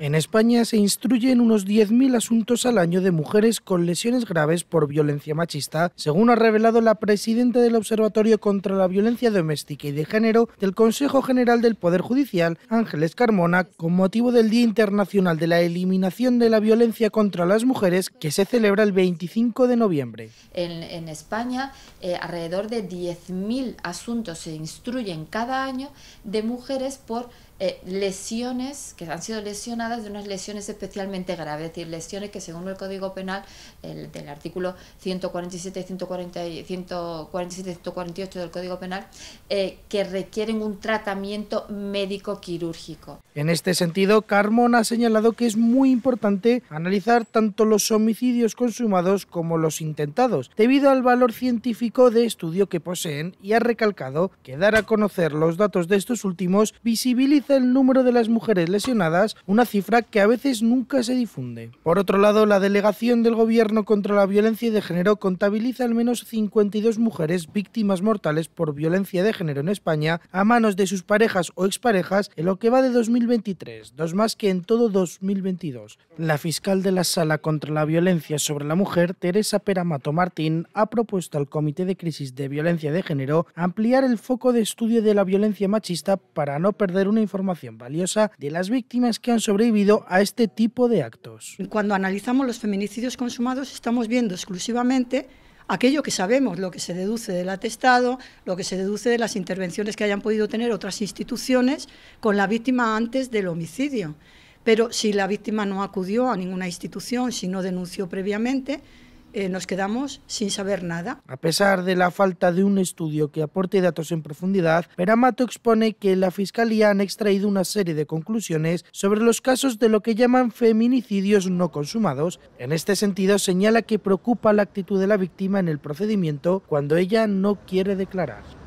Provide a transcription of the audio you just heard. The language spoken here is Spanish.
En España se instruyen unos 10.000 asuntos al año de mujeres con lesiones graves por violencia machista, según ha revelado la presidenta del Observatorio contra la Violencia Doméstica y de Género del Consejo General del Poder Judicial, Ángeles Carmona, con motivo del Día Internacional de la Eliminación de la Violencia contra las Mujeres, que se celebra el 25 de noviembre. En, España, eh, alrededor de 10.000 asuntos se instruyen cada año de mujeres por eh, lesiones, que han sido lesionadas de unas lesiones especialmente graves, es decir, lesiones que según el Código Penal, el, del artículo 147 y 147 148 del Código Penal, eh, que requieren un tratamiento médico quirúrgico. En este sentido, Carmón ha señalado que es muy importante analizar tanto los homicidios consumados como los intentados, debido al valor científico de estudio que poseen y ha recalcado que dar a conocer los datos de estos últimos visibiliza el número de las mujeres lesionadas, una cifra que a veces nunca se difunde. Por otro lado, la delegación del Gobierno contra la violencia de género contabiliza al menos 52 mujeres víctimas mortales por violencia de género en España a manos de sus parejas o exparejas en lo que va de 2023, dos más que en todo 2022. La fiscal de la Sala contra la Violencia sobre la Mujer, Teresa Peramato Martín, ha propuesto al Comité de Crisis de Violencia de Género ampliar el foco de estudio de la violencia machista para no perder una información valiosa de las víctimas que han sobrevivido debido a este tipo de actos. Cuando analizamos los feminicidios consumados estamos viendo exclusivamente aquello que sabemos, lo que se deduce del atestado, lo que se deduce de las intervenciones que hayan podido tener otras instituciones con la víctima antes del homicidio. Pero si la víctima no acudió a ninguna institución, si no denunció previamente, eh, nos quedamos sin saber nada. A pesar de la falta de un estudio que aporte datos en profundidad, Peramato expone que la Fiscalía han extraído una serie de conclusiones sobre los casos de lo que llaman feminicidios no consumados. En este sentido, señala que preocupa la actitud de la víctima en el procedimiento cuando ella no quiere declarar.